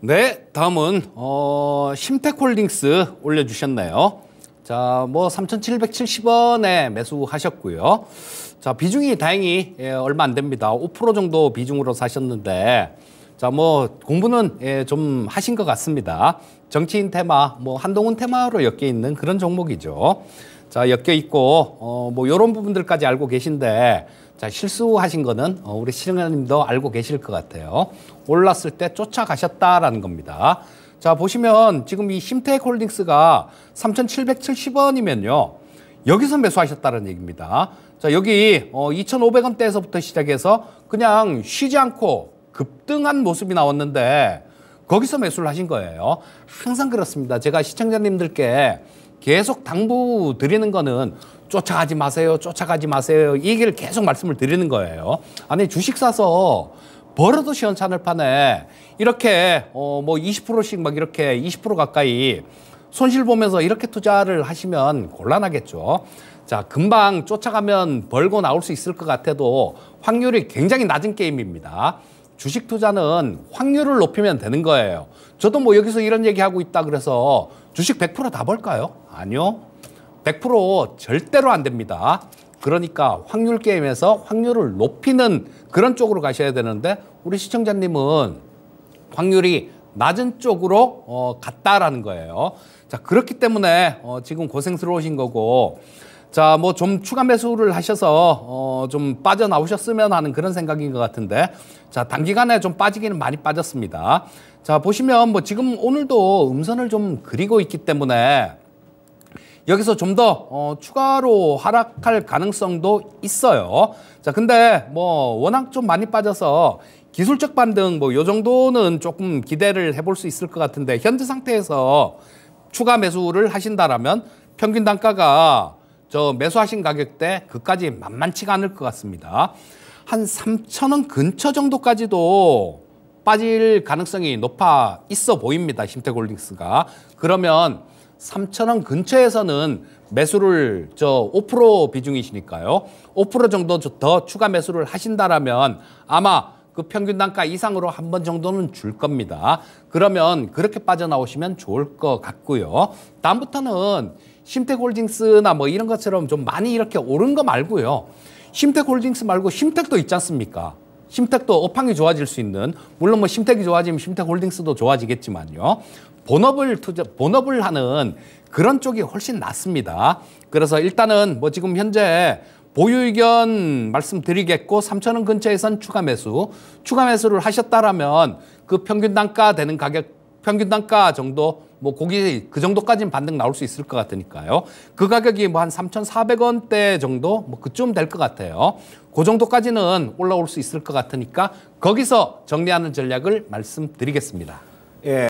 네, 다음은 어, 심택콜딩스 올려주셨네요. 자, 뭐 3,770원에 매수하셨고요. 자, 비중이 다행히 예, 얼마 안 됩니다. 5% 정도 비중으로 사셨는데 자, 뭐 공부는 예, 좀 하신 것 같습니다. 정치인 테마, 뭐 한동훈 테마로 엮여 있는 그런 종목이죠. 자, 엮여 있고 어, 뭐요런 부분들까지 알고 계신데 자, 실수하신 거는 어, 우리 시청자님도 알고 계실 것 같아요. 올랐을 때 쫓아가셨다라는 겁니다. 자, 보시면 지금 이심태 ե 홀딩스가 3,770원이면요. 여기서 매수하셨다는 얘기입니다. 자, 여기 어, 2,500원대에서부터 시작해서 그냥 쉬지 않고 급등한 모습이 나왔는데 거기서 매수를 하신 거예요. 항상 그렇습니다. 제가 시청자님들께 계속 당부 드리는 거는 쫓아가지 마세요. 쫓아가지 마세요. 이 얘기를 계속 말씀을 드리는 거예요. 아니 주식 사서 벌어도 시원찮을 판에 이렇게 어뭐 20%씩 막 이렇게 20% 가까이 손실 보면서 이렇게 투자를 하시면 곤란하겠죠. 자, 금방 쫓아가면 벌고 나올 수 있을 것 같아도 확률이 굉장히 낮은 게임입니다. 주식 투자는 확률을 높이면 되는 거예요. 저도 뭐 여기서 이런 얘기하고 있다 그래서 주식 100%다 볼까요 아니요. 100% 절대로 안 됩니다. 그러니까 확률 게임에서 확률을 높이는 그런 쪽으로 가셔야 되는데 우리 시청자님은 확률이 낮은 쪽으로 어, 갔다라는 거예요. 자 그렇기 때문에 어, 지금 고생스러우신 거고 자, 뭐 좀 추가 매수를 하셔서 어, 좀 빠져나오셨으면 하는 그런 생각인 것 같은데 자, 단기간에 좀 빠지기는 많이 빠졌습니다. 자, 보시면 뭐 지금 오늘도 음선을 좀 그리고 있기 때문에 여기서 좀더 어, 추가로 하락할 가능성도 있어요. 자, 근데 뭐 워낙 좀 많이 빠져서 기술적 반등 뭐 요 정도는 조금 기대를 해볼 수 있을 것 같은데 현재 상태에서 추가 매수를 하신다라면 평균 단가가 저 매수하신 가격대 그까지 만만치가 않을 것 같습니다. 한 3천원 근처 정도까지도 빠질 가능성이 높아 있어 보입니다. 심태골딩스가. 그러면 3천원 근처에서는 매수를 저 5% 비중이시니까요. 5% 정도 더 추가 매수를 하신다라면 아마 그 평균 단가 이상으로 한 번 정도는 줄 겁니다. 그러면 그렇게 빠져나오시면 좋을 것 같고요. 다음부터는 심택홀딩스나 뭐 이런 것처럼 좀 많이 이렇게 오른 거 말고요. 심택홀딩스 말고 심택도 있지 않습니까? 심택도 업황이 좋아질 수 있는 물론 뭐 심택이 좋아지면 심택홀딩스도 좋아지겠지만요. 본업을 투자 본업을 하는 그런 쪽이 훨씬 낫습니다. 그래서 일단은 뭐 지금 현재 보유 의견 말씀드리겠고 3천원 근처에선 추가 매수, 추가 매수를 하셨다라면 그 평균 단가 되는 가격 평균 단가 정도 뭐 고기 그 정도까지는 반등 나올 수 있을 것 같으니까요. 그 가격이 뭐한 3,400원대 정도 뭐 그쯤 될 것 같아요. 그 정도까지는 올라올 수 있을 것 같으니까 거기서 정리하는 전략을 말씀드리겠습니다. 예.